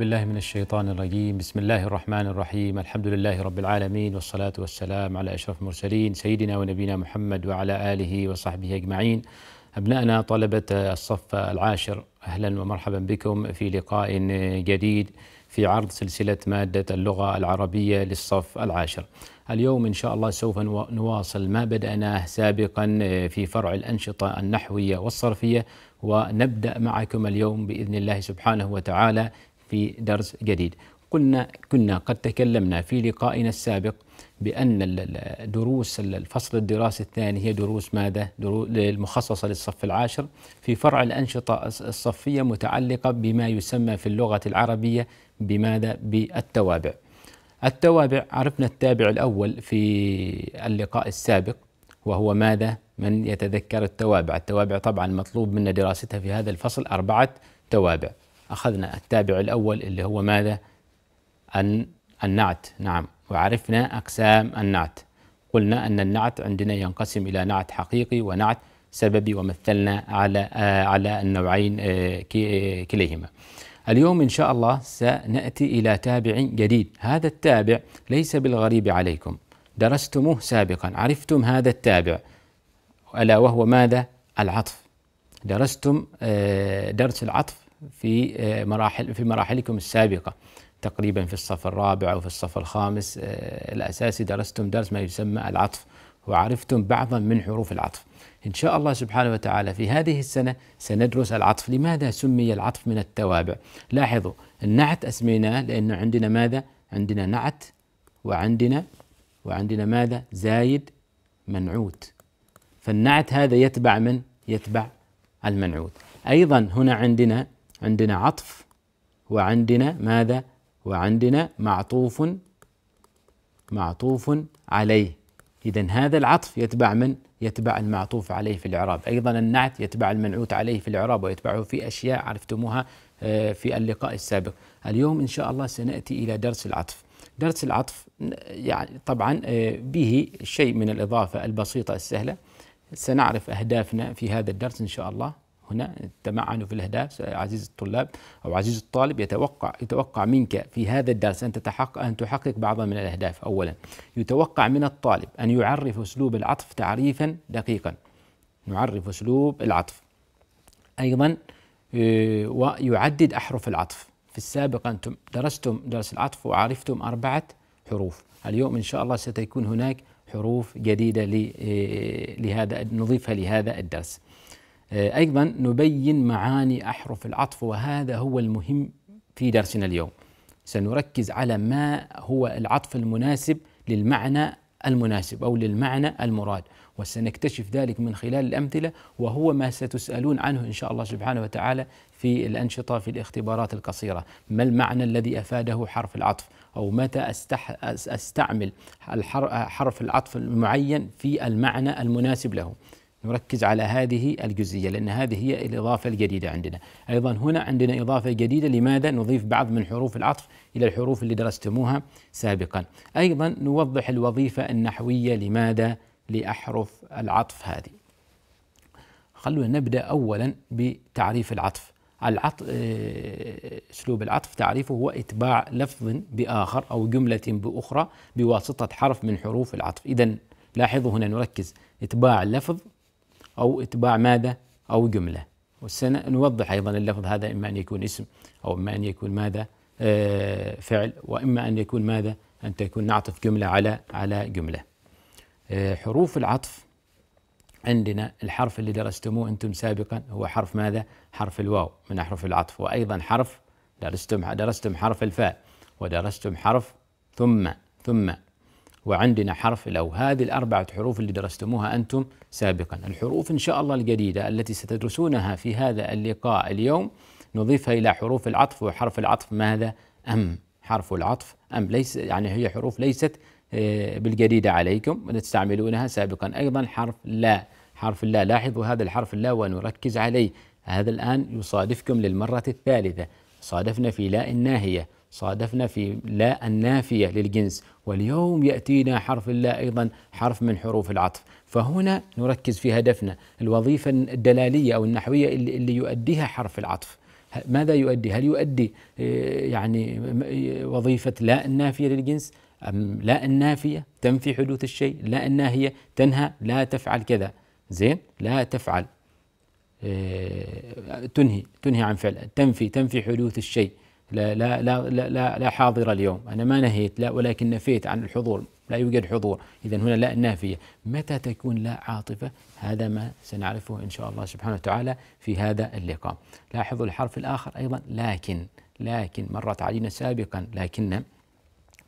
بالله من الشيطان الرجيم بسم الله الرحمن الرحيم الحمد لله رب العالمين والصلاة والسلام على أشرف المرسلين سيدنا ونبينا محمد وعلى آله وصحبه أجمعين أبنائنا طلبة الصف العاشر أهلا ومرحبا بكم في لقاء جديد في عرض سلسلة مادة اللغة العربية للصف العاشر اليوم إن شاء الله سوف نواصل ما بدأناه سابقا آه، في فرع الأنشطة النحوية والصرفية ونبدأ معكم اليوم بإذن الله سبحانه وتعالى في درس جديد قلنا كنا قد تكلمنا في لقائنا السابق بأن دروس الفصل الدراسي الثاني هي دروس ماذا؟ دروس المخصصة للصف العاشر في فرع الأنشطة الصفية متعلقة بما يسمى في اللغة العربية بماذا؟ بالتوابع. التوابع عرفنا التابع الأول في اللقاء السابق وهو ماذا؟ من يتذكر التوابع، التوابع طبعا مطلوب منا دراستها في هذا الفصل أربعة توابع. أخذنا التابع الأول اللي هو ماذا؟ أن النعت نعم وعرفنا أقسام النعت قلنا أن النعت عندنا ينقسم إلى نعت حقيقي ونعت سببي ومثلنا على على النوعين آه، آه، كليهما. اليوم إن شاء الله سنأتي إلى تابع جديد، هذا التابع ليس بالغريب عليكم، درستموه سابقا، عرفتم هذا التابع ألا وهو ماذا؟ العطف. درستم آه، درس العطف في آه، مراحل في مراحلكم السابقه تقريبا في الصف الرابع او في الصف الخامس آه، الاساسي درستم درس ما يسمى العطف وعرفتم بعضا من حروف العطف. ان شاء الله سبحانه وتعالى في هذه السنه سندرس العطف، لماذا سمي العطف من التوابع؟ لاحظوا النعت اسميناه لانه عندنا ماذا؟ عندنا نعت وعندنا وعندنا ماذا؟ زايد منعوت. فالنعت هذا يتبع من؟ يتبع المنعوت. ايضا هنا عندنا عندنا عطف وعندنا ماذا وعندنا معطوف معطوف عليه إذا هذا العطف يتبع من يتبع المعطوف عليه في الإعراب أيضا النعت يتبع المنعوت عليه في الإعراب ويتبعه في أشياء عرفتموها آه، في اللقاء السابق اليوم إن شاء الله سنأتي إلى درس العطف درس العطف يعني طبعا آه، به شيء من الإضافة البسيطة السهلة سنعرف أهدافنا في هذا الدرس إن شاء الله هنا التمعن في الأهداف عزيز الطلاب أو عزيز الطالب يتوقع يتوقع منك في هذا الدرس أن تتحقق أن تحقق بعضا من الأهداف أولا يتوقع من الطالب أن يعرف أسلوب العطف تعريفا دقيقا نعرف أسلوب العطف أيضا آه، ويعدد أحرف العطف في السابق أنتم درستم درس العطف وعرفتم أربعة حروف اليوم إن شاء الله ستكون هناك حروف جديدة آه، لهذا نضيفها لهذا الدرس آه، أيضا نبين معاني أحرف العطف وهذا هو المهم في درسنا اليوم سنركز على ما هو العطف المناسب للمعنى المناسب أو للمعنى المراد وسنكتشف ذلك من خلال الأمثلة وهو ما ستسألون عنه إن شاء الله سبحانه وتعالى في الأنشطة في الاختبارات القصيرة ما المعنى الذي أفاده حرف العطف أو متى أستح أستعمل حرف العطف المعين في المعنى المناسب له نركز على هذه الجزئية لأن هذه هي الإضافة الجديدة عندنا أيضا هنا عندنا إضافة جديدة لماذا نضيف بعض من حروف العطف إلى الحروف اللي درستموها سابقا أيضا نوضح الوظيفة النحوية لماذا لأحرف العطف هذه خلونا نبدأ أولا بتعريف العطف العطف آه، اسلوب العطف تعريفه هو اتباع لفظ باخر او جمله باخرى بواسطه حرف من حروف العطف اذا لاحظوا هنا نركز اتباع لفظ أو إتباع ماذا أو جملة وسنوضح أيضا اللفظ هذا إما أن يكون اسم أو إما أن يكون ماذا آه، فعل وإما أن يكون ماذا أن تكون نعطف جملة على على جملة آه، حروف العطف عندنا الحرف اللي درستموه أنتم سابقا هو حرف ماذا حرف الواو من أحرف العطف وأيضا حرف درستم درستم حرف الفاء ودرستم حرف ثم ثم وعندنا حرف لو هذه الأربعة حروف اللي درستموها أنتم سابقا الحروف إن شاء الله الجديدة التي ستدرسونها في هذا اللقاء اليوم نضيفها إلى حروف العطف وحرف العطف ماذا أم حرف العطف أم ليس يعني هي حروف ليست آه، بالجديدة عليكم تستعملونها سابقا أيضا حرف لا حرف لا لاحظوا هذا الحرف لا ونركز عليه هذا الآن يصادفكم للمرة الثالثة صادفنا في لا الناهية صادفنا في لا النافية للجنس واليوم يأتينا حرف لا أيضا حرف من حروف العطف فهنا نركز في هدفنا الوظيفة الدلالية أو النحوية اللي يؤديها حرف العطف ماذا يؤدي هل يؤدي آه، يعني وظيفة لا النافية للجنس أم لا النافية تنفي حدوث الشيء لا الناهية تنهى لا تفعل كذا زين لا تفعل آه، تنهي تنهي عن فعل تنفي تنفي حدوث الشيء لا لا لا لا, لا حاضر اليوم أنا ما نهيت لا ولكن نفيت عن الحضور لا يوجد حضور إذا هنا لا النافية متى تكون لا عاطفة هذا ما سنعرفه إن شاء الله سبحانه وتعالى في هذا اللقاء لاحظوا الحرف الآخر أيضا لكن لكن مرت علينا سابقا لكن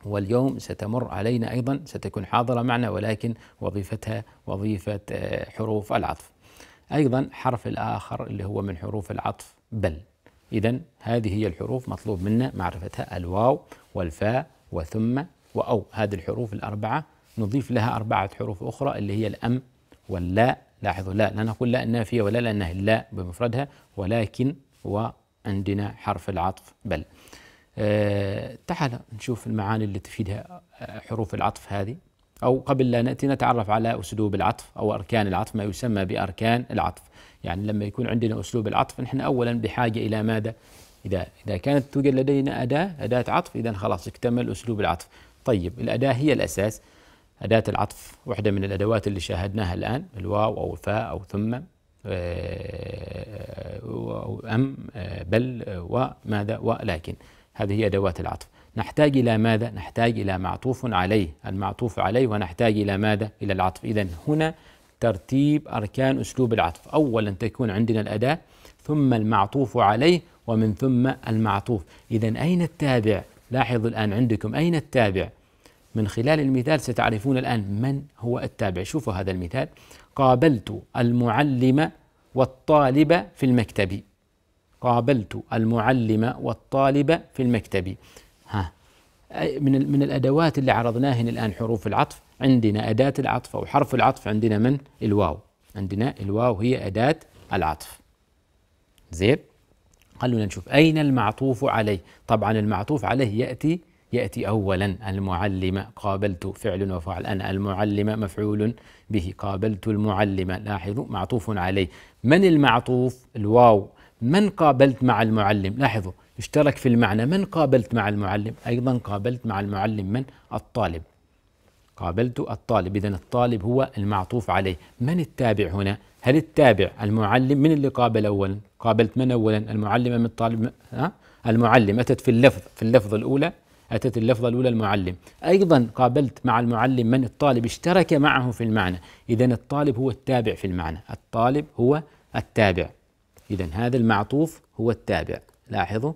واليوم ستمر علينا أيضا ستكون حاضرة معنا ولكن وظيفتها وظيفة آه، حروف العطف أيضا حرف الآخر اللي هو من حروف العطف بل إذا هذه هي الحروف مطلوب منا معرفتها الواو والفاء وثم وأو هذه الحروف الأربعة نضيف لها أربعة حروف أخرى اللي هي الأم واللا لاحظوا لا لا نقول لا النافية ولا لأنها لا بمفردها ولكن وعندنا حرف العطف بل أه تعال نشوف المعاني اللي تفيدها آه، حروف العطف هذه أو قبل لا نأتي نتعرف على أسلوب العطف أو أركان العطف ما يسمى بأركان العطف يعني لما يكون عندنا أسلوب العطف نحن أولا بحاجة إلى ماذا إذا إذا كانت توجد لدينا أداة أداة عطف إذا خلاص اكتمل أسلوب العطف طيب الأداة هي الأساس أداة العطف واحدة من الأدوات اللي شاهدناها الآن الواو أو فاء أو ثم آه، أو أم آه، بل آه، وماذا ولكن هذه هي أدوات العطف نحتاج إلى ماذا؟ نحتاج إلى معطوف عليه المعطوف عليه ونحتاج إلى ماذا؟ إلى العطف إذا هنا ترتيب أركان أسلوب العطف أولا تكون عندنا الأداة ثم المعطوف عليه ومن ثم المعطوف إذا أين التابع لاحظوا الآن عندكم أين التابع من خلال المثال ستعرفون الآن من هو التابع شوفوا هذا المثال قابلت المعلم والطالب في المكتب قابلت المعلم والطالب في المكتب ها من من الادوات اللي عرضناهن الان حروف العطف عندنا أداة العطف أو حرف العطف عندنا من الواو عندنا الواو هي أداة العطف زين خلونا نشوف أين المعطوف عليه طبعا المعطوف عليه يأتي يأتي أولا المعلمة قابلت فعل وفعل أنا المعلمة مفعول به قابلت المعلمة لاحظوا معطوف عليه من المعطوف الواو من قابلت مع المعلم لاحظوا اشترك في المعنى من قابلت مع المعلم أيضا قابلت مع المعلم من الطالب قابلت الطالب إذا الطالب هو المعطوف عليه من التابع هنا هل التابع المعلم من اللي قابل أولا قابلت من أولا المعلم من الطالب ها؟ المعلم أتت في اللفظ في اللفظ الأولى أتت اللفظة الأولى المعلم أيضا قابلت مع المعلم من الطالب اشترك معه في المعنى إذا الطالب هو التابع في المعنى الطالب هو التابع إذا هذا المعطوف هو التابع لاحظوا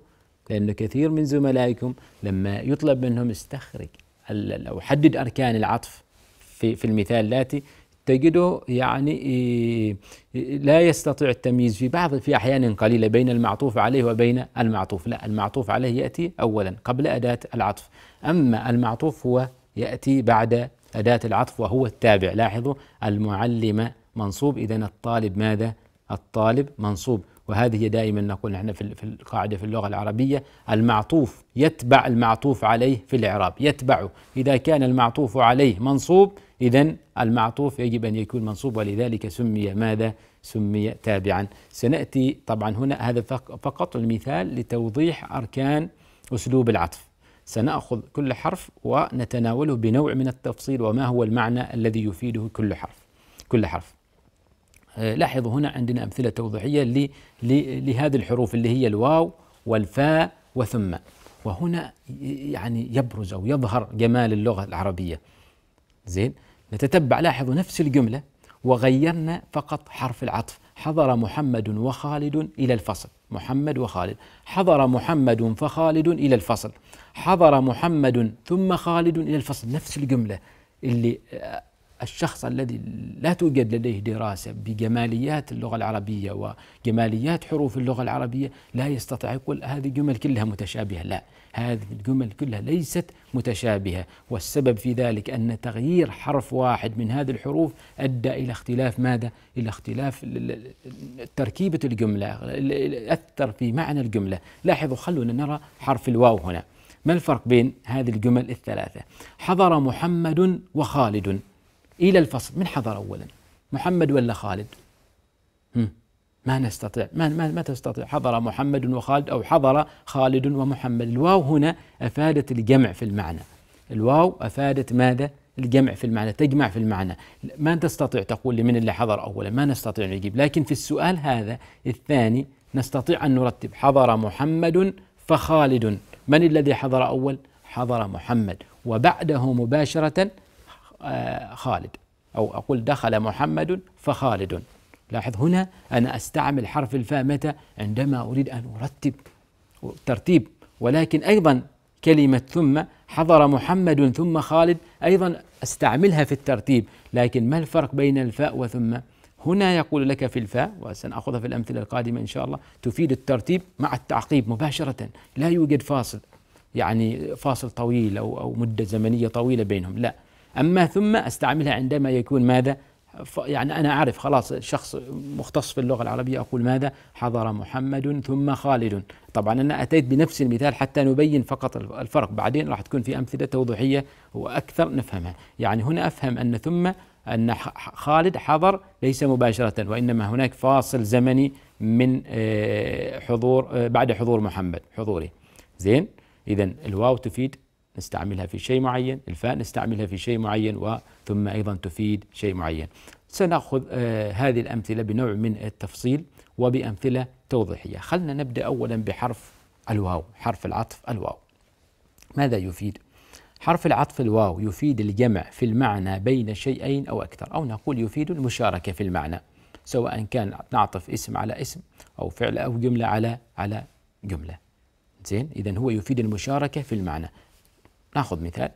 لأن كثير من زملائكم لما يطلب منهم استخرج أو حدد أركان العطف في في المثال الآتي تجده يعني إيه، إيه، لا يستطيع التمييز في بعض في أحيان قليلة بين المعطوف عليه وبين المعطوف لا المعطوف عليه يأتي أولا قبل أداة العطف أما المعطوف هو يأتي بعد أداة العطف وهو التابع لاحظوا المعلم منصوب إذا الطالب ماذا الطالب منصوب وهذه دائما نقول نحن في القاعدة في اللغة العربية المعطوف يتبع المعطوف عليه في الإعراب يتبعه إذا كان المعطوف عليه منصوب إذا المعطوف يجب أن يكون منصوب ولذلك سمي ماذا؟ سمي تابعا سنأتي طبعا هنا هذا فقط المثال لتوضيح أركان أسلوب العطف سنأخذ كل حرف ونتناوله بنوع من التفصيل وما هو المعنى الذي يفيده كل حرف كل حرف لاحظوا هنا عندنا أمثلة توضيحية لهذه الحروف اللي هي الواو والفاء وثم وهنا يعني يبرز أو يظهر جمال اللغة العربية زين نتتبع لاحظوا نفس الجملة وغيرنا فقط حرف العطف حضر محمد وخالد إلى الفصل محمد وخالد حضر محمد فخالد إلى الفصل حضر محمد ثم خالد إلى الفصل نفس الجملة اللي الشخص الذي لا توجد لديه دراسة بجماليات اللغة العربية وجماليات حروف اللغة العربية لا يستطيع يقول هذه الجمل كلها متشابهة لا هذه الجمل كلها ليست متشابهة والسبب في ذلك أن تغيير حرف واحد من هذه الحروف أدى إلى اختلاف ماذا؟ إلى اختلاف تركيبة الجملة أثر في معنى الجملة لاحظوا خلونا نرى حرف الواو هنا ما الفرق بين هذه الجمل الثلاثة؟ حضر محمد وخالد إلى الفصل من حضر أولا محمد ولا خالد ما نستطيع ما, ما, ما تستطيع حضر محمد وخالد أو حضر خالد ومحمد الواو هنا أفادت الجمع في المعنى الواو أفادت ماذا؟ الجمع في المعنى تجمع في المعنى ما تستطيع تقول لمن اللي حضر أولا ما نستطيع نجيب لكن في السؤال هذا الثاني نستطيع أن نرتب حضر محمد فخالد من الذي حضر أول؟ حضر محمد وبعده مباشرة آه، خالد أو أقول دخل محمد فخالد لاحظ هنا أنا أستعمل حرف الفاء متى عندما أريد أن أرتب ترتيب ولكن أيضا كلمة ثم حضر محمد ثم خالد أيضا أستعملها في الترتيب لكن ما الفرق بين الفاء وثم هنا يقول لك في الفاء وسنأخذها في الأمثلة القادمة إن شاء الله تفيد الترتيب مع التعقيب مباشرة لا يوجد فاصل يعني فاصل طويل أو أو مدة زمنية طويلة بينهم لا أما ثم أستعملها عندما يكون ماذا يعني أنا أعرف خلاص شخص مختص في اللغة العربية أقول ماذا حضر محمد ثم خالد طبعا أنا أتيت بنفس المثال حتى نبين فقط الفرق بعدين راح تكون في أمثلة توضيحية وأكثر نفهمها يعني هنا أفهم أن ثم أن خالد حضر ليس مباشرة وإنما هناك فاصل زمني من آه، حضور آه، بعد حضور محمد حضوره زين إذا الواو تفيد نستعملها في شيء معين الفاء نستعملها في شيء معين وثم أيضا تفيد شيء معين سنأخذ آه هذه الأمثلة بنوع من التفصيل وبأمثلة توضيحية خلنا نبدأ أولا بحرف الواو حرف العطف الواو ماذا يفيد؟ حرف العطف الواو يفيد الجمع في المعنى بين شيئين أو أكثر أو نقول يفيد المشاركة في المعنى سواء كان نعطف اسم على اسم أو فعل أو جملة على على جملة زين إذا هو يفيد المشاركة في المعنى ناخذ مثال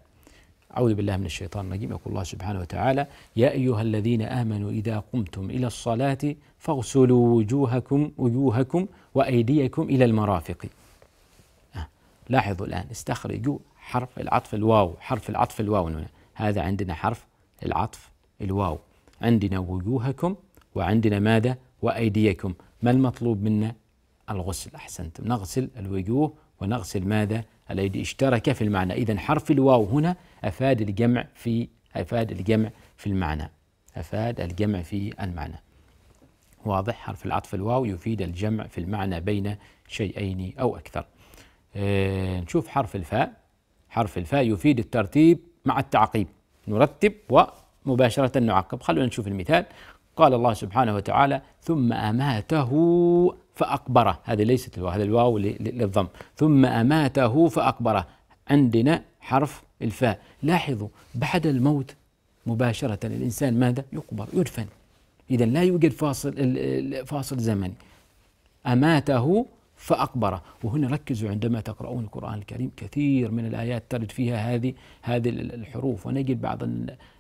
أعوذ بالله من الشيطان الرجيم يقول الله سبحانه وتعالى يا أيها الذين آمنوا إذا قمتم إلى الصلاة فاغسلوا وجوهكم وجوهكم وأيديكم إلى المرافق آه. لاحظوا الآن استخرجوا حرف العطف الواو حرف العطف الواو هنا هذا عندنا حرف العطف الواو عندنا وجوهكم وعندنا ماذا وأيديكم ما المطلوب منا الغسل أحسنتم نغسل الوجوه ونغسل ماذا الأيدي اشترك في المعنى إذا حرف الواو هنا أفاد الجمع في أفاد الجمع في المعنى أفاد الجمع في المعنى واضح حرف العطف الواو يفيد الجمع في المعنى بين شيئين أو أكثر اه نشوف حرف الفاء حرف الفاء يفيد الترتيب مع التعقيب نرتب ومباشرة نعقب خلونا نشوف المثال قال الله سبحانه وتعالى ثم أماته فأقبره هذه ليست الواو هذا الواو للضم ثم أماته فأقبره عندنا حرف الفاء لاحظوا بعد الموت مباشرة الإنسان ماذا يقبر يدفن إذا لا يوجد فاصل فاصل زمني أماته فأقبره وهنا ركزوا عندما تقرؤون القرآن الكريم كثير من الآيات ترد فيها هذه هذه الحروف ونجد بعض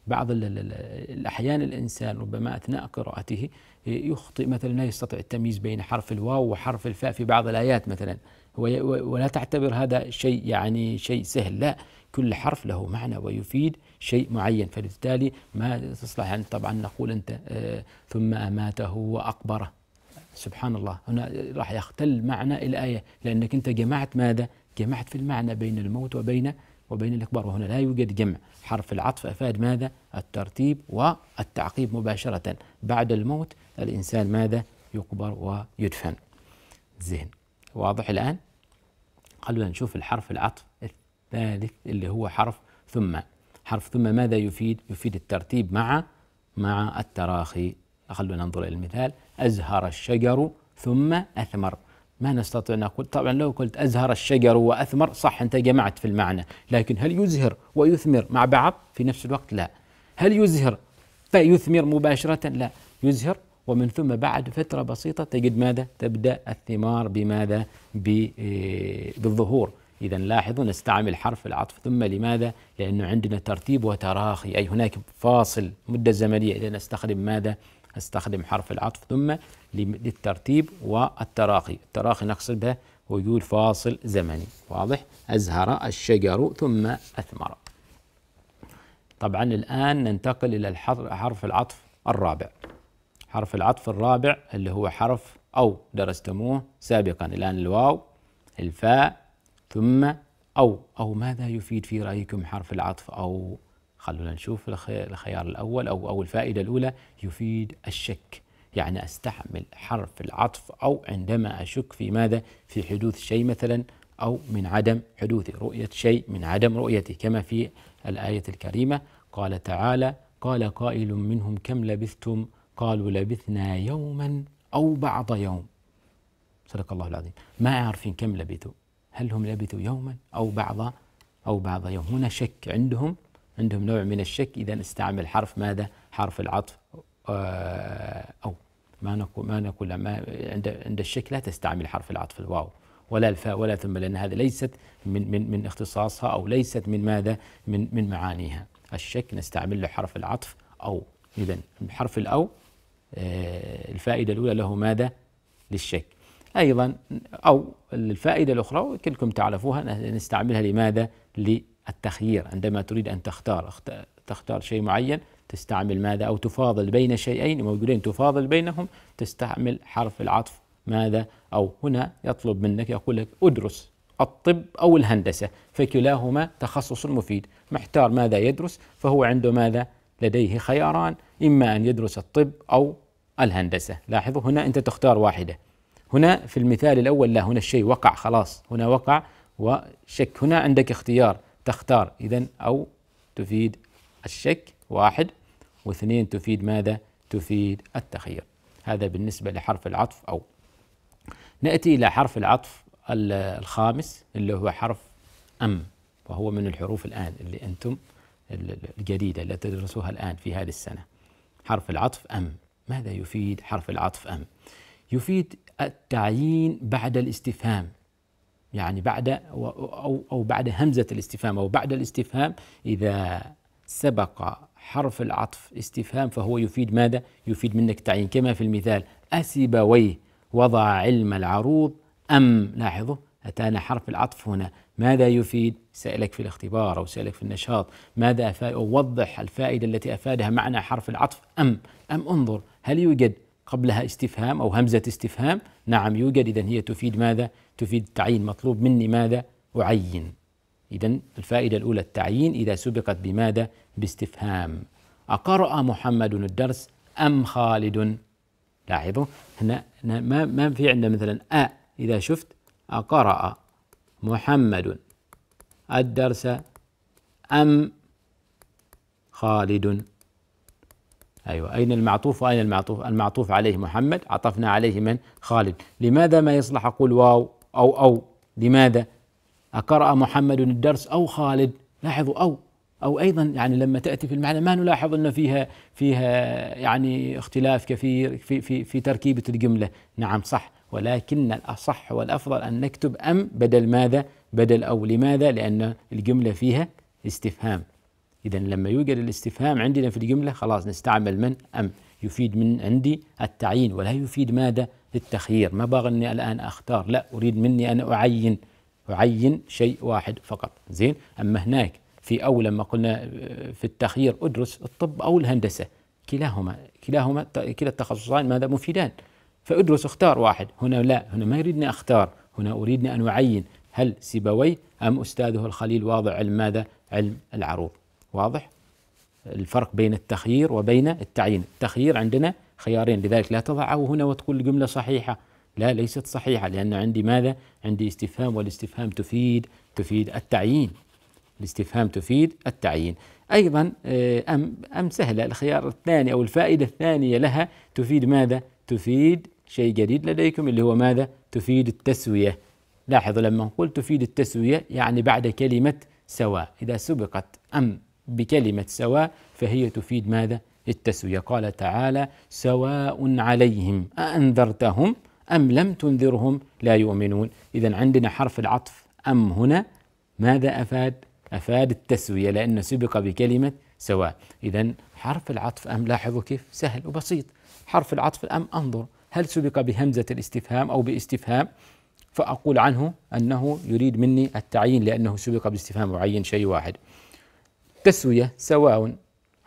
بعض الأحيان الإنسان ربما أثناء قراءته يخطئ مثلا لا يستطيع التمييز بين حرف الواو وحرف الفاء في بعض الآيات مثلا ولا تعتبر هذا شيء يعني شيء سهل لا كل حرف له معنى ويفيد شيء معين فبالتالي ما تصلح أن طبعا نقول أنت آه، ثم أماته وأقبره سبحان الله هنا راح يختل معنى الآية لأنك أنت جمعت ماذا؟ جمعت في المعنى بين الموت وبين وبين الإقبار وهنا لا يوجد جمع حرف العطف أفاد ماذا؟ الترتيب والتعقيب مباشرة بعد الموت الإنسان ماذا؟ يقبر ويدفن زين واضح الآن؟ خلونا نشوف الحرف العطف الثالث اللي هو حرف ثم حرف ثم ماذا يفيد؟ يفيد الترتيب مع مع التراخي خلونا ننظر إلى المثال أزهر الشجر ثم أثمر ما نستطيع نقول طبعا لو قلت أزهر الشجر وأثمر صح أنت جمعت في المعنى لكن هل يزهر ويثمر مع بعض في نفس الوقت لا هل يزهر فيثمر مباشرة لا يزهر ومن ثم بعد فترة بسيطة تجد ماذا تبدأ الثمار بماذا آه، بالظهور إذا لاحظوا نستعمل حرف العطف ثم لماذا؟ لأنه عندنا ترتيب وتراخي أي هناك فاصل مدة زمنية إذا نستخدم ماذا؟ استخدم حرف العطف ثم للترتيب والتراخي التراخي نقصد به وجود فاصل زمني واضح أزهر الشجر ثم أثمر طبعا الآن ننتقل إلى حرف العطف الرابع حرف العطف الرابع اللي هو حرف أو درستموه سابقا الآن الواو الفاء ثم أو أو ماذا يفيد في رأيكم حرف العطف أو خلونا نشوف الخيار الأول أو أو الفائدة الأولى يفيد الشك يعني أستعمل حرف العطف أو عندما أشك في ماذا في حدوث شيء مثلا أو من عدم حدوث رؤية شيء من عدم رؤيته كما في الآية الكريمة قال تعالى قال قائل منهم كم لبثتم قالوا لبثنا يوما أو بعض يوم صدق الله العظيم ما عارفين كم لبثوا هل هم لبثوا يوما أو بعض أو بعض يوم هنا شك عندهم عندهم نوع من الشك إذا استعمل حرف ماذا حرف العطف آه، أو ما نقول ما نقول ما عند عند الشك لا تستعمل حرف العطف الواو ولا الفاء ولا ثم لأن هذا ليست من من من اختصاصها أو ليست من ماذا من من معانيها الشك نستعمل له حرف العطف أو إذا حرف الأو آه، الفائدة الأولى له ماذا للشك أيضا أو الفائدة الأخرى كلكم تعرفوها نستعملها لماذا التخيير عندما تريد أن تختار تختار شيء معين تستعمل ماذا أو تفاضل بين شيئين موجودين تفاضل بينهم تستعمل حرف العطف ماذا أو هنا يطلب منك يقول لك أدرس الطب أو الهندسة فكلاهما تخصص مفيد محتار ماذا يدرس فهو عنده ماذا لديه خياران إما أن يدرس الطب أو الهندسة لاحظوا هنا أنت تختار واحدة هنا في المثال الأول لا هنا الشيء وقع خلاص هنا وقع وشك هنا عندك اختيار تختار إذا أو تفيد الشك واحد واثنين تفيد ماذا؟ تفيد التخير هذا بالنسبة لحرف العطف أو نأتي إلى حرف العطف الخامس اللي هو حرف أم وهو من الحروف الآن اللي أنتم الجديدة اللي تدرسوها الآن في هذه السنة حرف العطف أم ماذا يفيد حرف العطف أم؟ يفيد التعيين بعد الاستفهام يعني بعد أو, أو بعد همزة الاستفهام أو بعد الاستفهام إذا سبق حرف العطف استفهام فهو يفيد ماذا؟ يفيد منك تعيين كما في المثال أسيبويه وضع علم العروض أم لاحظوا أتانا حرف العطف هنا ماذا يفيد؟ سألك في الاختبار أو سألك في النشاط ماذا أفا... وضح الفائدة التي أفادها معنى حرف العطف أم أم انظر هل يوجد قبلها استفهام أو همزة استفهام نعم يوجد إذا هي تفيد ماذا؟ تفيد تعيين مطلوب مني ماذا؟ أعين إذا الفائدة الأولى التعيين إذا سبقت بماذا؟ باستفهام أقرأ محمد الدرس أم خالد؟ لاحظوا هنا ما ما في عندنا مثلا أ إذا شفت أقرأ محمد الدرس أم خالد أيوة أين المعطوف وأين المعطوف المعطوف عليه محمد عطفنا عليه من خالد لماذا ما يصلح أقول واو أو أو لماذا أقرأ محمد الدرس أو خالد لاحظوا أو أو أيضا يعني لما تأتي في المعنى ما نلاحظ أن فيها فيها يعني اختلاف كثير في في في تركيبة الجملة نعم صح ولكن الأصح والأفضل أن نكتب أم بدل ماذا بدل أو لماذا لأن الجملة فيها استفهام إذا لما يوجد الاستفهام عندنا في الجملة خلاص نستعمل من أم يفيد من عندي التعيين ولا يفيد ماذا التخيير ما باغى أني الآن أختار لا أريد مني أن أعين أعين شيء واحد فقط زين أما هناك في أول لما قلنا آه، في التخيير أدرس الطب أو الهندسة كلاهما كلاهما كلا التخصصان ماذا مفيدان فأدرس اختار واحد هنا لا هنا ما يريدني أختار هنا أريدني أن أعين هل سيبويه أم أستاذه الخليل واضع علم ماذا علم العروض واضح الفرق بين التخيير وبين التعيين التخيير عندنا خيارين لذلك لا تضعه هنا وتقول الجملة صحيحة لا ليست صحيحة لأن عندي ماذا عندي استفهام والاستفهام تفيد تفيد التعيين الاستفهام تفيد التعيين أيضا آه، أم أم سهلة الخيار الثاني أو الفائدة الثانية لها تفيد ماذا تفيد شيء جديد لديكم اللي هو ماذا تفيد التسوية لاحظوا لما نقول تفيد التسوية يعني بعد كلمة سواء إذا سبقت أم بكلمة سواء فهي تفيد ماذا؟ التسوية قال تعالى سواء عليهم أأنذرتهم أم لم تنذرهم لا يؤمنون إذا عندنا حرف العطف أم هنا ماذا أفاد؟ أفاد التسوية لأنه سبق بكلمة سواء إذا حرف العطف أم لاحظوا كيف سهل وبسيط حرف العطف أم أنظر هل سبق بهمزة الاستفهام أو باستفهام فأقول عنه أنه يريد مني التعيين لأنه سبق باستفهام وعين شيء واحد تسوية سواء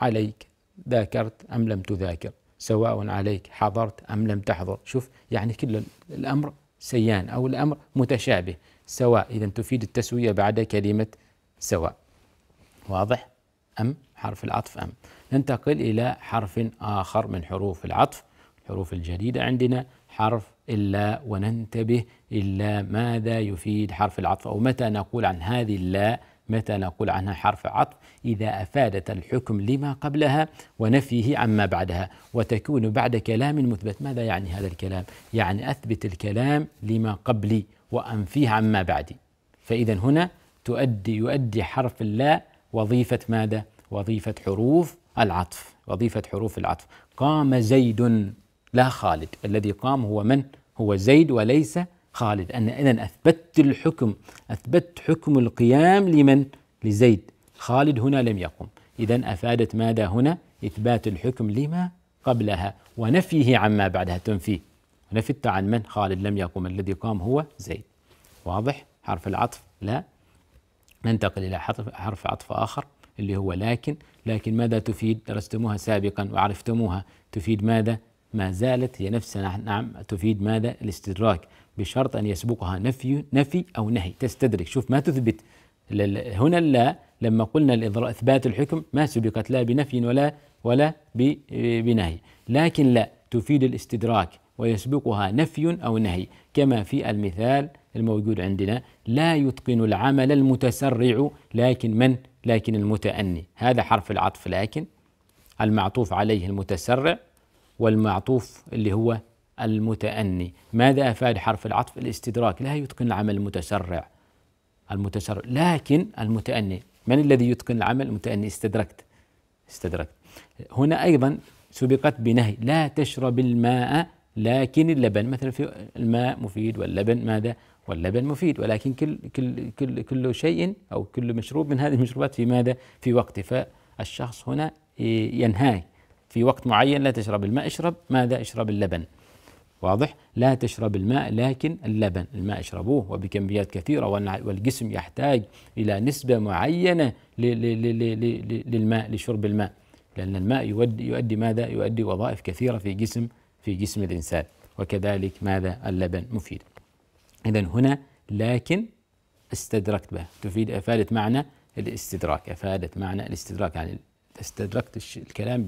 عليك ذاكرت أم لم تذاكر سواء عليك حضرت أم لم تحضر شوف يعني كل الأمر سيان أو الأمر متشابه سواء إذا تفيد التسوية بعد كلمة سواء واضح أم حرف العطف أم ننتقل إلى حرف آخر من حروف العطف الحروف الجديدة عندنا حرف إلا وننتبه إلا ماذا يفيد حرف العطف أو متى نقول عن هذه اللا متى نقول عنها حرف عطف إذا أفادت الحكم لما قبلها ونفيه عما بعدها وتكون بعد كلام مثبت ماذا يعني هذا الكلام؟ يعني أثبت الكلام لما قبلي وأنفيه عما بعدي فإذا هنا تؤدي يؤدي حرف لا وظيفة ماذا؟ وظيفة حروف العطف وظيفة حروف العطف قام زيد لا خالد الذي قام هو من؟ هو زيد وليس خالد أن أنا أثبت الحكم أثبت حكم القيام لمن؟ لزيد خالد هنا لم يقم إذا أفادت ماذا هنا؟ إثبات الحكم لما قبلها ونفيه عما بعدها تنفيه نفت عن من؟ خالد لم يقم الذي قام هو زيد واضح؟ حرف العطف لا ننتقل إلى حرف عطف آخر اللي هو لكن لكن ماذا تفيد درستموها سابقا وعرفتموها تفيد ماذا ما زالت هي نفسها نعم تفيد ماذا الاستدراك بشرط أن يسبقها نفي نفي أو نهي تستدرك شوف ما تثبت هنا لا لما قلنا إثبات الحكم ما سبقت لا بنفي ولا ولا بنهي لكن لا تفيد الاستدراك ويسبقها نفي أو نهي كما في المثال الموجود عندنا لا يتقن العمل المتسرع لكن من لكن المتأني هذا حرف العطف لكن المعطوف عليه المتسرع والمعطوف اللي هو المتأني ماذا أفاد حرف العطف الاستدراك لا يتقن العمل المتسرع المتسرع لكن المتأني من الذي يتقن العمل المتأني استدركت استدركت هنا أيضا سبقت بنهي لا تشرب الماء لكن اللبن مثلا في الماء مفيد واللبن ماذا واللبن مفيد ولكن كل كل كل كل شيء او كل مشروب من هذه المشروبات في ماذا؟ في وقته فالشخص هنا ينهاك في وقت معين لا تشرب الماء اشرب ماذا؟ اشرب اللبن. واضح لا تشرب الماء لكن اللبن الماء اشربوه وبكميات كثيرة والجسم يحتاج إلى نسبة معينة للماء لشرب الماء لأن الماء يؤدي ماذا يؤدي وظائف كثيرة في جسم في جسم الإنسان وكذلك ماذا اللبن مفيد إذا هنا لكن استدركت به تفيد أفادت معنى الاستدراك أفادت معنى الاستدراك يعني استدركت الكلام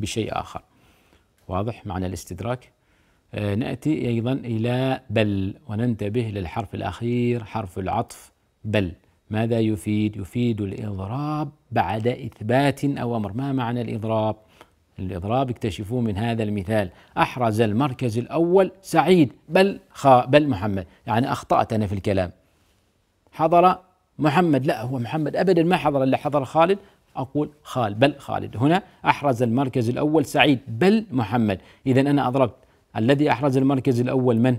بشيء آخر واضح معنى الاستدراك آه، نأتي أيضا إلى بل وننتبه للحرف الأخير حرف العطف بل ماذا يفيد؟ يفيد الإضراب بعد إثبات أو أمر ما معنى الإضراب؟ الإضراب اكتشفوه من هذا المثال أحرز المركز الأول سعيد بل خاء بل محمد يعني أخطأت أنا في الكلام حضر محمد لا هو محمد أبدا ما حضر إلا حضر خالد أقول خال بل خالد هنا أحرز المركز الأول سعيد بل محمد إذا أنا أضربت الذي أحرز المركز الأول من؟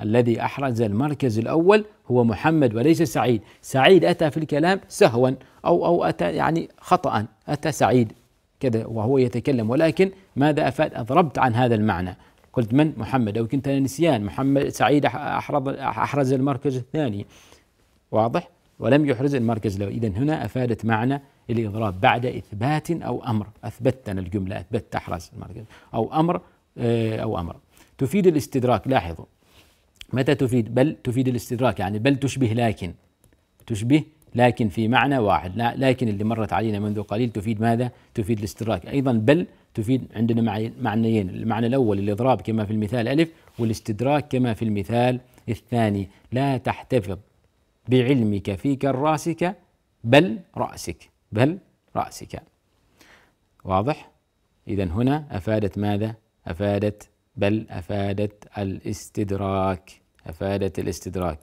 الذي أحرز المركز الأول هو محمد وليس سعيد سعيد أتى في الكلام سهوا أو أو أتى يعني خطأ أتى سعيد كذا وهو يتكلم ولكن ماذا أفاد أضربت عن هذا المعنى قلت من محمد أو كنت نسيان محمد سعيد أحرز, أحرز المركز الثاني واضح ولم يحرز المركز الأول إذا هنا أفادت معنى الإضراب بعد إثبات أو أمر أثبتنا الجملة أثبت احرز المركز أو أمر آه، أو أمر تفيد الاستدراك لاحظوا متى تفيد بل تفيد الاستدراك يعني بل تشبه لكن تشبه لكن في معنى واحد لا لكن اللي مرت علينا منذ قليل تفيد ماذا تفيد الاستدراك أيضا بل تفيد عندنا معنيين المعنى الأول الإضراب كما في المثال ألف والاستدراك كما في المثال الثاني لا تحتفظ بعلمك في كراسك بل رأسك بل رأسك واضح إذا هنا أفادت ماذا أفادت بل افادت الاستدراك افادت الاستدراك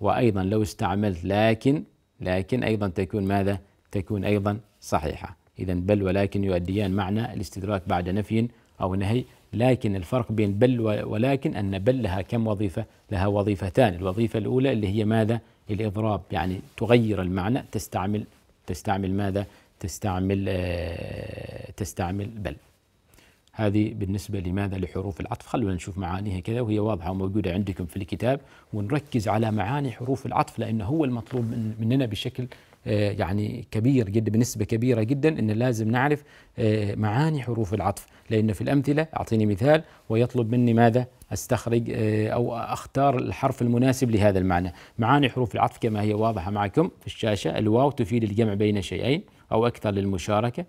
وايضا لو استعملت لكن لكن ايضا تكون ماذا؟ تكون ايضا صحيحه اذا بل ولكن يؤديان معنى الاستدراك بعد نفي او نهي لكن الفرق بين بل ولكن ان بل لها كم وظيفه؟ لها وظيفتان، الوظيفه الاولى اللي هي ماذا؟ الاضراب يعني تغير المعنى تستعمل تستعمل ماذا؟ تستعمل آه، تستعمل بل هذه بالنسبة لماذا لحروف العطف خلونا نشوف معانيها كذا وهي واضحة وموجودة عندكم في الكتاب ونركز على معاني حروف العطف لأنه هو المطلوب مننا بشكل آه، يعني كبير جدا بنسبة كبيرة جدا أن لازم نعرف آه، معاني حروف العطف لأن في الأمثلة أعطيني مثال ويطلب مني ماذا أستخرج آه، أو أختار الحرف المناسب لهذا المعنى معاني حروف العطف كما هي واضحة معكم في الشاشة الواو تفيد الجمع بين شيئين أو أكثر للمشاركة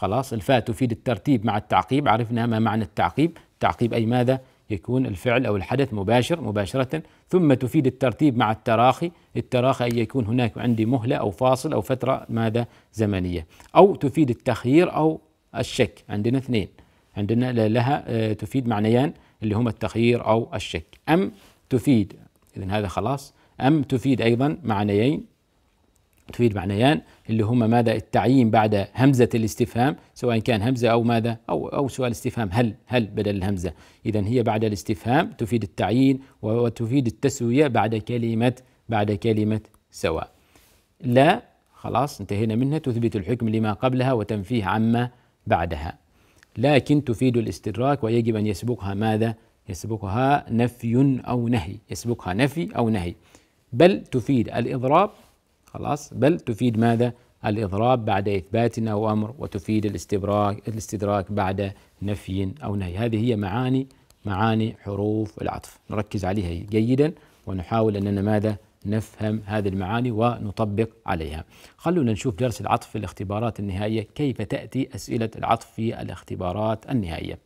خلاص الفاء تفيد الترتيب مع التعقيب عرفنا ما معنى التعقيب التعقيب أي ماذا يكون الفعل أو الحدث مباشر مباشرة ثم تفيد الترتيب مع التراخي التراخي أي يكون هناك عندي مهلة أو فاصل أو فترة ماذا زمنية أو تفيد التخيير أو الشك عندنا اثنين عندنا لها آه، تفيد معنيان اللي هما التخيير أو الشك أم تفيد إذا هذا خلاص أم تفيد أيضا معنيين تفيد معنيان اللي هما ماذا التعيين بعد همزة الاستفهام سواء كان همزة أو ماذا أو أو سؤال استفهام هل هل بدل الهمزة إذا هي بعد الاستفهام تفيد التعيين وتفيد التسوية بعد كلمة بعد كلمة سواء لا خلاص انتهينا منها تثبت الحكم لما قبلها وتنفيه عما بعدها لكن تفيد الاستدراك ويجب أن يسبقها ماذا يسبقها نفي أو نهي يسبقها نفي أو نهي بل تفيد الإضراب خلاص بل تفيد ماذا الإضراب بعد إثبات أو أمر وتفيد الاستبراك الاستدراك بعد نفي أو نهي هذه هي معاني معاني حروف العطف نركز عليها جيدا ونحاول أننا ماذا نفهم هذه المعاني ونطبق عليها خلونا نشوف درس العطف في الاختبارات النهائية كيف تأتي أسئلة العطف في الاختبارات النهائية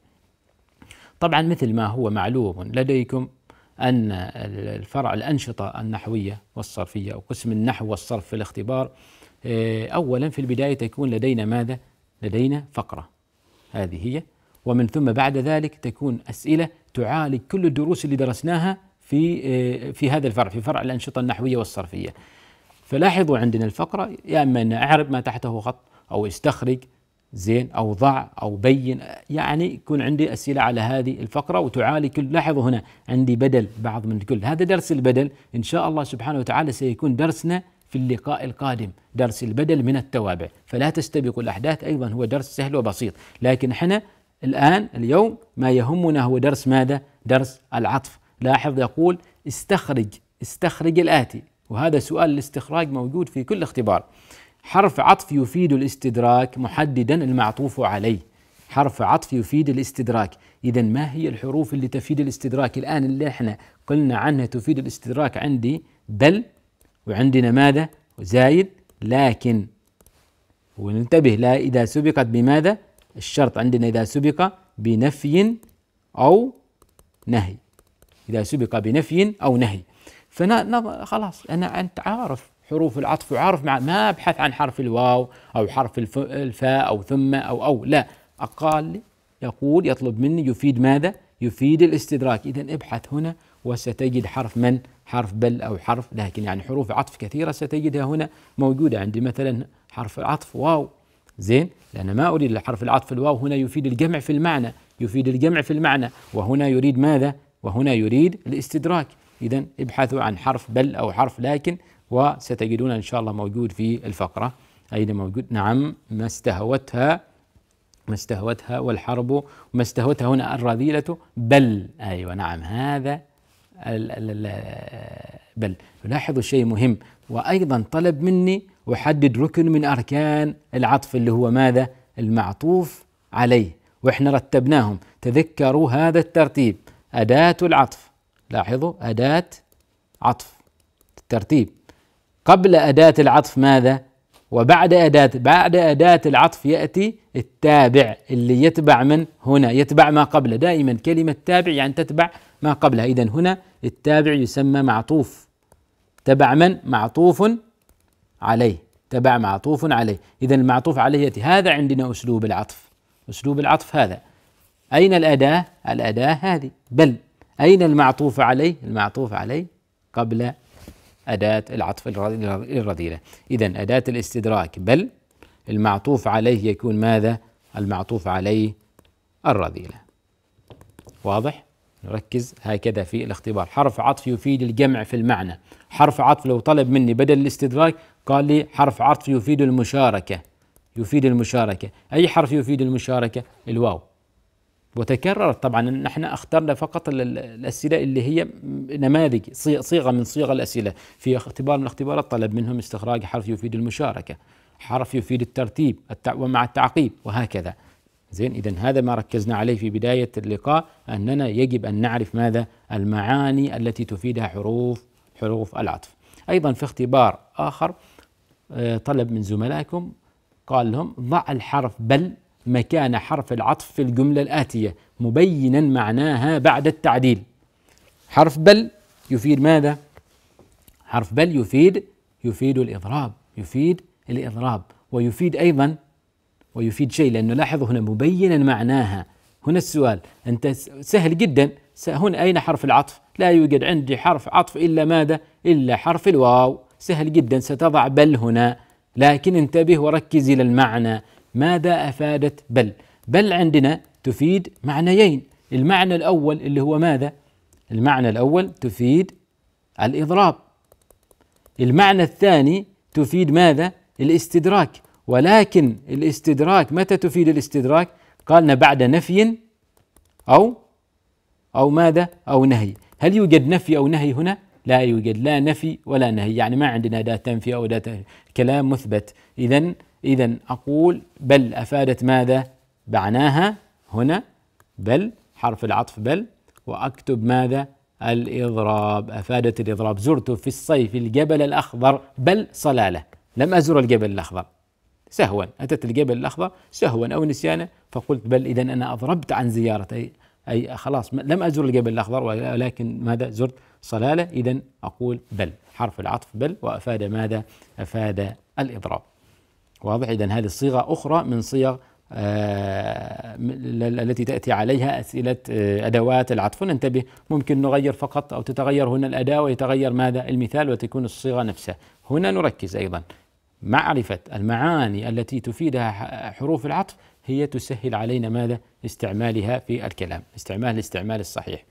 طبعا مثل ما هو معلوم لديكم أن الفرع الأنشطة النحوية والصرفية أو قسم النحو والصرف في الاختبار آه، أولا في البداية تكون لدينا ماذا؟ لدينا فقرة هذه هي ومن ثم بعد ذلك تكون أسئلة تعالج كل الدروس اللي درسناها في آه، في هذا الفرع في فرع الأنشطة النحوية والصرفية فلاحظوا عندنا الفقرة يا إما أن أعرب ما تحته خط أو استخرج زين او ضع او بين يعني يكون عندي اسئله على هذه الفقره وتعالي كل لاحظوا هنا عندي بدل بعض من الكل هذا درس البدل ان شاء الله سبحانه وتعالى سيكون درسنا في اللقاء القادم درس البدل من التوابع فلا تستبقوا الاحداث ايضا هو درس سهل وبسيط لكن احنا الان اليوم ما يهمنا هو درس ماذا درس العطف لاحظ يقول استخرج استخرج الاتي وهذا سؤال الاستخراج موجود في كل اختبار حرف عطف يفيد الاستدراك محددا المعطوف عليه حرف عطف يفيد الاستدراك إذا ما هي الحروف اللي تفيد الاستدراك الآن اللي احنا قلنا عنها تفيد الاستدراك عندي بل وعندنا ماذا وزايد لكن وننتبه لا إذا سبقت بماذا الشرط عندنا إذا سبق بنفي أو نهي إذا سبق بنفي أو نهي فنا خلاص أنا أنت عارف حروف العطف وعارف مع ما ابحث عن حرف الواو او حرف الفاء او ثم او او لا اقال يقول يطلب مني يفيد ماذا؟ يفيد الاستدراك اذا ابحث هنا وستجد حرف من حرف بل او حرف لكن يعني حروف عطف كثيره ستجدها هنا موجوده عندي مثلا حرف العطف واو زين لان ما أريد حرف العطف الواو هنا يفيد الجمع في المعنى يفيد الجمع في المعنى وهنا يريد ماذا وهنا يريد الاستدراك إذا ابحثوا عن حرف بل أو حرف لكن وستجدون إن شاء الله موجود في الفقرة أين موجود نعم ما استهوتها ما استهوتها والحرب ما استهوتها هنا الرذيلة بل أيوة نعم هذا بل لاحظوا شيء مهم وأيضا طلب مني أحدد ركن من أركان العطف اللي هو ماذا المعطوف عليه وإحنا رتبناهم تذكروا هذا الترتيب أداة العطف لاحظوا أداة عطف الترتيب قبل أداة العطف ماذا؟ وبعد أداة بعد أداة العطف يأتي التابع اللي يتبع من هنا يتبع ما قبله دائما كلمة تابع يعني تتبع ما قبلها إذا هنا التابع يسمى معطوف تبع من؟ معطوف عليه تبع معطوف عليه إذا المعطوف عليه يأتي هذا عندنا أسلوب العطف أسلوب العطف هذا أين الأداة؟ الأداة هذه بل أين المعطوف عليه؟ المعطوف عليه قبل أداة العطف الرذيلة إذا أداة الاستدراك بل المعطوف عليه يكون ماذا المعطوف عليه الرذيلة واضح نركز هكذا في الاختبار حرف عطف يفيد الجمع في المعنى حرف عطف لو طلب مني بدل الاستدراك قال لي حرف عطف يفيد المشاركة يفيد المشاركة أي حرف يفيد المشاركة الواو وتكررت طبعا نحن اخترنا فقط الاسئله اللي هي نماذج صيغه من صيغ الاسئله في اختبار من الاختبارات طلب منهم استخراج حرف يفيد المشاركه حرف يفيد الترتيب ومع التعقيب وهكذا زين اذا هذا ما ركزنا عليه في بدايه اللقاء اننا يجب ان نعرف ماذا المعاني التي تفيدها حروف حروف العطف ايضا في اختبار اخر آه، طلب من زملائكم قال لهم ضع الحرف بل مكان حرف العطف في الجملة الآتية مبينا معناها بعد التعديل حرف بل يفيد ماذا؟ حرف بل يفيد يفيد الإضراب يفيد الإضراب ويفيد أيضا ويفيد شيء لأنه لاحظ هنا مبينا معناها هنا السؤال أنت سهل جدا هنا أين حرف العطف لا يوجد عندي حرف عطف إلا ماذا إلا حرف الواو سهل جدا ستضع بل هنا لكن انتبه وركز إلى المعنى ماذا أفادت بل بل عندنا تفيد معنيين المعنى الأول اللي هو ماذا المعنى الأول تفيد الإضراب المعنى الثاني تفيد ماذا الاستدراك ولكن الاستدراك متى تفيد الاستدراك قالنا بعد نفي أو أو ماذا أو نهي هل يوجد نفي أو نهي هنا لا يوجد لا نفي ولا نهي يعني ما عندنا اداه تنفي أو اداه كلام مثبت إذا إذا أقول بل أفادت ماذا؟ بعناها هنا بل حرف العطف بل وأكتب ماذا؟ الإضراب أفادت الإضراب زرت في الصيف الجبل الأخضر بل صلالة لم أزر الجبل الأخضر سهوا أتت الجبل الأخضر سهوا أو نسيانا فقلت بل إذا أنا أضربت عن زيارة أي, أي خلاص لم أزر الجبل الأخضر ولكن ماذا زرت صلالة إذا أقول بل حرف العطف بل وأفاد ماذا أفاد الإضراب واضح إذا هذه صيغة أخرى من صيغ آه التي تأتي عليها أسئلة آه أدوات العطف ننتبه ممكن نغير فقط أو تتغير هنا الأداة ويتغير ماذا المثال وتكون الصيغة نفسها هنا نركز أيضا معرفة المعاني التي تفيدها حروف العطف هي تسهل علينا ماذا استعمالها في الكلام استعمال الاستعمال الصحيح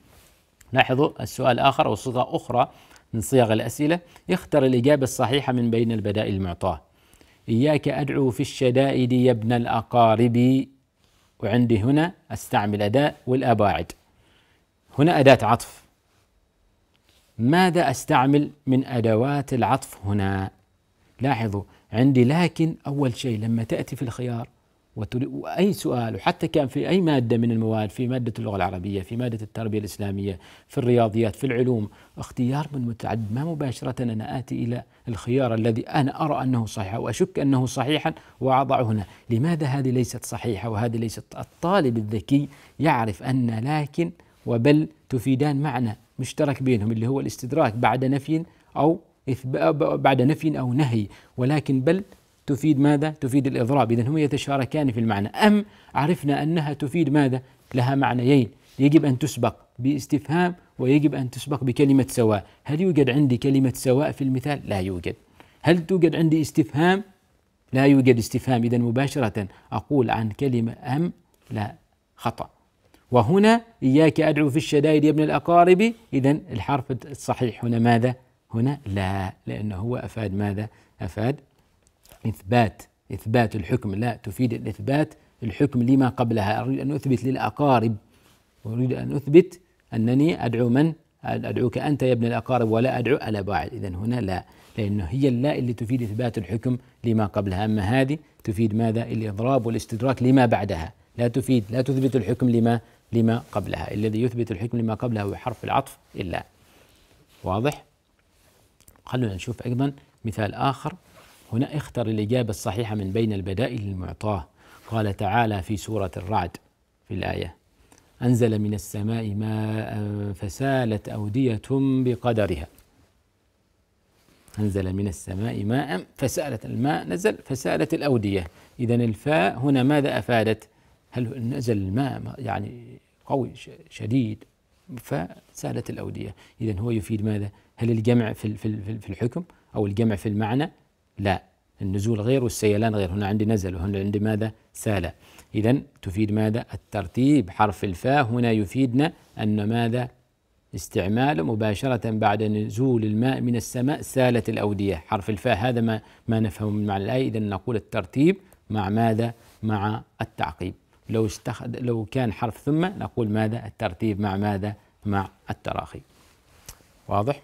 لاحظوا السؤال الاخر أو صيغة أخرى من صيغ الأسئلة اختر الإجابة الصحيحة من بين البدائل المعطاة إياك أدعو في الشدائد يا ابن الأقارب وعندي هنا أستعمل أداة والأباعد هنا أداة عطف ماذا أستعمل من أدوات العطف هنا لاحظوا عندي لكن أول شيء لما تأتي في الخيار وأي سؤال وحتى كان في أي مادة من المواد في مادة اللغة العربية في مادة التربية الإسلامية في الرياضيات في العلوم اختيار من متعدد ما مباشرة أنا آتي إلى الخيار الذي أنا أرى أنه صحيح وأشك أنه صحيحا وأضعه هنا لماذا هذه ليست صحيحة وهذه ليست الطالب الذكي يعرف أن لكن وبل تفيدان معنى مشترك بينهم اللي هو الاستدراك بعد نفي أو بعد نفي أو نهي ولكن بل تفيد ماذا؟ تفيد الإضراب إذا هما يتشاركان في المعنى أم عرفنا أنها تفيد ماذا؟ لها معنيين يجب أن تسبق باستفهام ويجب أن تسبق بكلمة سواء هل يوجد عندي كلمة سواء في المثال؟ لا يوجد هل توجد عندي استفهام؟ لا يوجد استفهام إذا مباشرة أقول عن كلمة أم لا خطأ وهنا إياك أدعو في الشدائد يا ابن الأقارب إذا الحرف الصحيح هنا ماذا؟ هنا لا لأنه هو أفاد ماذا؟ أفاد إثبات إثبات الحكم لا تفيد الإثبات الحكم لما قبلها أريد أن أثبت للأقارب أريد أن أثبت أنني أدعو من أدعوك أنت يا ابن الأقارب ولا أدعو ألا بعد إذا هنا لا لأنه هي اللا اللي تفيد إثبات الحكم لما قبلها أما هذه تفيد ماذا الإضراب والاستدراك لما بعدها لا تفيد لا تثبت الحكم لما لما قبلها الذي يثبت الحكم لما قبلها هو حرف العطف إلا واضح خلونا نشوف أيضا مثال آخر هنا اختر الإجابة الصحيحة من بين البدائل المعطاة قال تعالى في سورة الرعد في الآية أنزل من السماء ماء فسالت أودية بقدرها أنزل من السماء ماء فسالت الماء نزل فسالت الأودية إذا الفاء هنا ماذا أفادت هل نزل الماء يعني قوي شديد فسالت الأودية إذا هو يفيد ماذا هل الجمع في الحكم أو الجمع في المعنى لا النزول غير والسيلان غير هنا عندي نزل وهنا عندي ماذا سال إذا تفيد ماذا الترتيب حرف الفاء هنا يفيدنا أن ماذا استعمال مباشرة بعد نزول الماء من السماء سالت الأودية حرف الفاء هذا ما, ما نفهم من معنى الآية إذا نقول الترتيب مع ماذا مع التعقيب لو, استخد لو كان حرف ثم نقول ماذا الترتيب مع ماذا مع التراخي واضح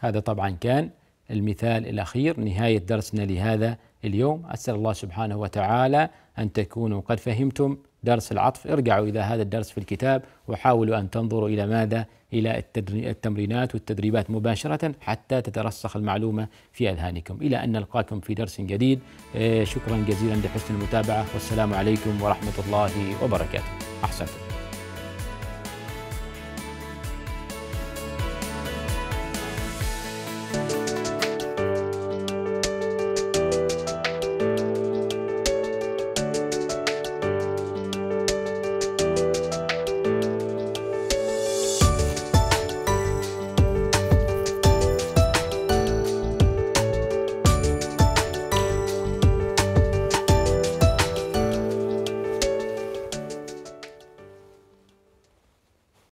هذا طبعا كان المثال الأخير نهاية درسنا لهذا اليوم أسأل الله سبحانه وتعالى أن تكونوا قد فهمتم درس العطف ارجعوا إلى هذا الدرس في الكتاب وحاولوا أن تنظروا إلى ماذا إلى التمرينات والتدريبات مباشرة حتى تترسخ المعلومة في أذهانكم إلى أن نلقاكم في درس جديد آه، شكرا جزيلا لحسن المتابعة والسلام عليكم ورحمة الله وبركاته أحسنتم